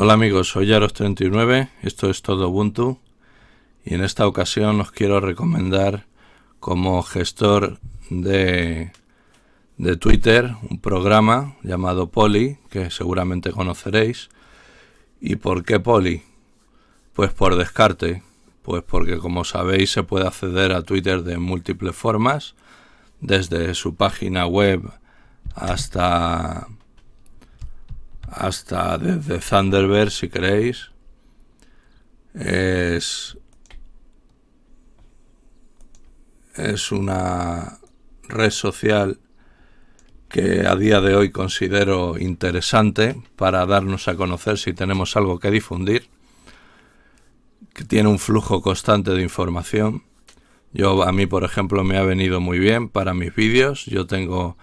Hola amigos, soy Yaros39, esto es todo Ubuntu y en esta ocasión os quiero recomendar como gestor de, de Twitter un programa llamado Poli que seguramente conoceréis. ¿Y por qué poli, Pues por descarte, pues porque como sabéis se puede acceder a Twitter de múltiples formas, desde su página web hasta hasta desde Thunderbird, si queréis. Es, es una red social que a día de hoy considero interesante para darnos a conocer si tenemos algo que difundir, que tiene un flujo constante de información. Yo a mí, por ejemplo, me ha venido muy bien para mis vídeos. Yo tengo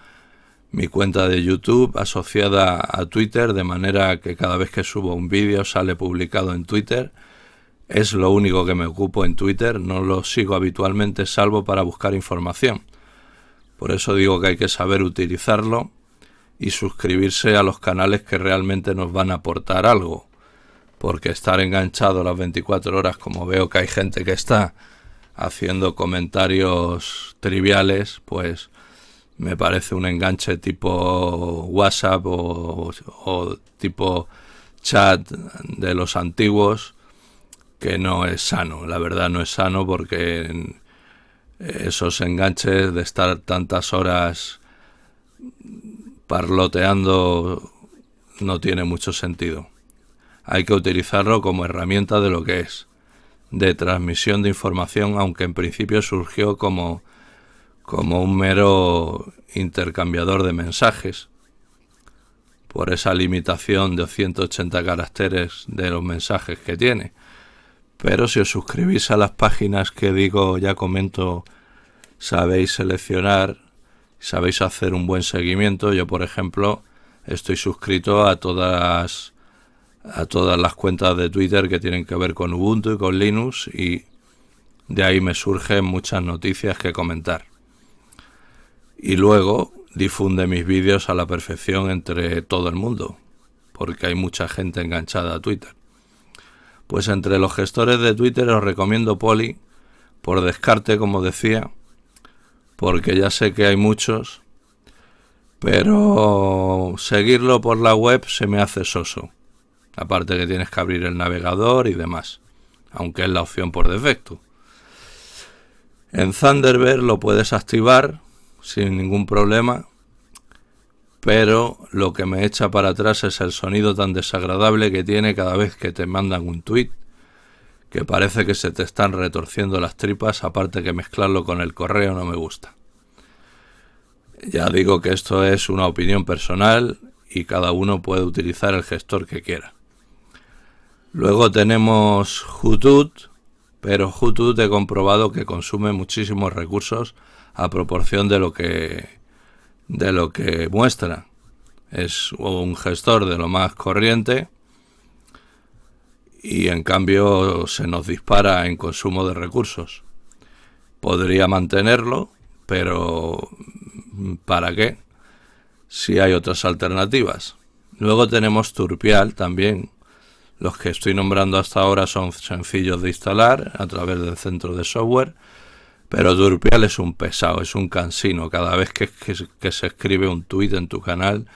mi cuenta de YouTube asociada a Twitter, de manera que cada vez que subo un vídeo sale publicado en Twitter. Es lo único que me ocupo en Twitter, no lo sigo habitualmente salvo para buscar información. Por eso digo que hay que saber utilizarlo y suscribirse a los canales que realmente nos van a aportar algo. Porque estar enganchado las 24 horas, como veo que hay gente que está haciendo comentarios triviales, pues me parece un enganche tipo WhatsApp o, tipo chat de los antiguos que no es sano, la verdad no es sano porque esos enganches de estar tantas horas parloteando no tiene mucho sentido. Hay que utilizarlo como herramienta de lo que es, de transmisión de información, aunque en principio surgió como como un mero intercambiador de mensajes, por esa limitación de 180 caracteres de los mensajes que tiene. Pero si os suscribís a las páginas que digo, ya comento, sabéis seleccionar, sabéis hacer un buen seguimiento. Yo, por ejemplo, estoy suscrito a todas a todas las cuentas de Twitter que tienen que ver con Ubuntu y con Linux y de ahí me surgen muchas noticias que comentar y luego difunde mis vídeos a la perfección entre todo el mundo, porque hay mucha gente enganchada a Twitter. Pues entre los gestores de Twitter os recomiendo Poli, por descarte como decía, porque ya sé que hay muchos, pero seguirlo por la web se me hace soso. Aparte que tienes que abrir el navegador y demás, aunque es la opción por defecto. En Thunderbird lo puedes activar sin ningún problema, pero lo que me echa para atrás es el sonido tan desagradable que tiene cada vez que te mandan un tweet, que parece que se te están retorciendo las tripas, aparte que mezclarlo con el correo no me gusta. Ya digo que esto es una opinión personal y cada uno puede utilizar el gestor que quiera. Luego tenemos Hutut, pero Hutut he comprobado que consume muchísimos recursos a proporción de lo que de lo que muestra. Es un gestor de lo más corriente y en cambio se nos dispara en consumo de recursos. Podría mantenerlo, pero ¿para qué? Si hay otras alternativas. Luego tenemos Turpial también. Los que estoy nombrando hasta ahora son sencillos de instalar a través del centro de software pero Durpial es un pesado, es un cansino. Cada vez que, se escribe un tweet en tu canal,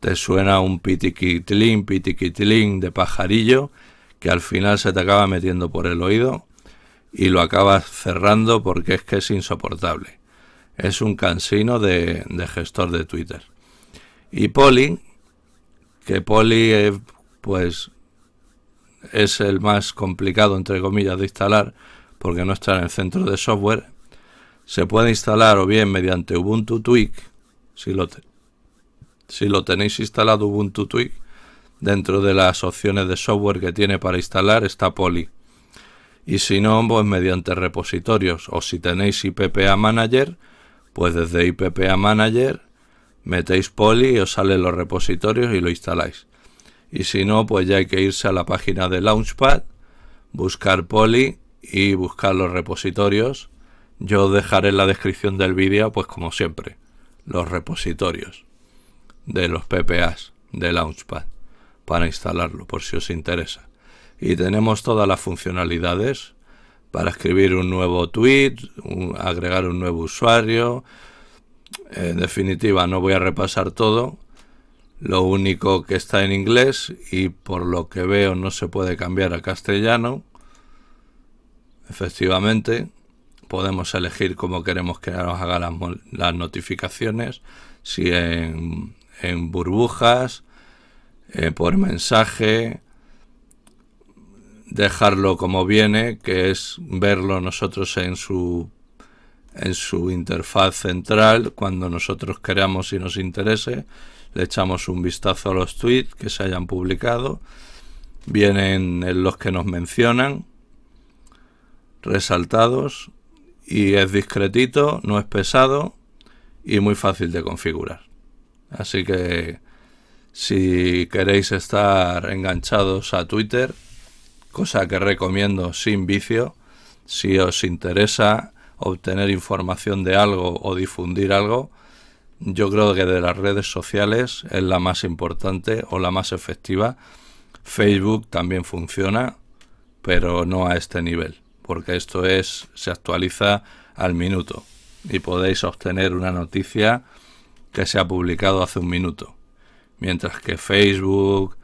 te suena un pitiquitlín, pitiquitlín de pajarillo, que al final se te acaba metiendo por el oído y lo acabas cerrando porque es que es insoportable. Es un cansino de, gestor de Twitter. Y Poli, que Poli eh, pues es el más complicado entre comillas de instalar porque no está en el centro de software se puede instalar o bien mediante Ubuntu Tweak, si lo, si lo tenéis instalado Ubuntu Tweak, dentro de las opciones de software que tiene para instalar está Poly. Y si no, pues mediante repositorios o si tenéis IPPA Manager, pues desde IPPA Manager metéis Poly y os salen los repositorios y lo instaláis. Y si no, pues ya hay que irse a la página de Launchpad, buscar Poly y buscar los repositorios yo dejaré en la descripción del vídeo, pues como siempre, los repositorios de los PPAs de Launchpad para instalarlo, por si os interesa. Y tenemos todas las funcionalidades para escribir un nuevo tweet, agregar un nuevo usuario. En definitiva, no voy a repasar todo. Lo único que está en inglés y por lo que veo no se puede cambiar a castellano. Efectivamente podemos elegir cómo queremos que nos hagan las, notificaciones, si en, burbujas, eh, por mensaje, dejarlo como viene, que es verlo nosotros en su en su interfaz central cuando nosotros queramos y nos interese. Le echamos un vistazo a los tweets que se hayan publicado. Vienen los que nos mencionan, resaltados, y es discretito, no es pesado y muy fácil de configurar. Así que si queréis estar enganchados a Twitter, cosa que recomiendo sin vicio, si os interesa obtener información de algo o difundir algo, yo creo que de las redes sociales es la más importante o la más efectiva. Facebook también funciona, pero no a este nivel porque esto es se actualiza al minuto y podéis obtener una noticia que se ha publicado hace un minuto. Mientras que Facebook,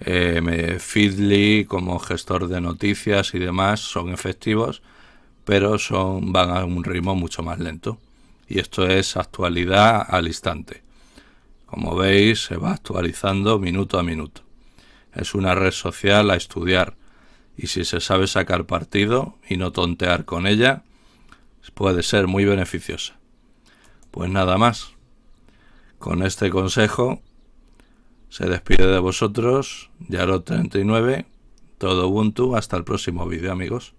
eh, Feedly como gestor de noticias y demás son efectivos, pero son, van a un ritmo mucho más lento. Y esto es actualidad al instante. Como veis, se va actualizando minuto a minuto. Es una red social a estudiar y si se sabe sacar partido y no tontear con ella, puede ser muy beneficiosa. Pues nada más. Con este consejo se despide de vosotros Yarot39, todo Ubuntu, hasta el próximo vídeo amigos.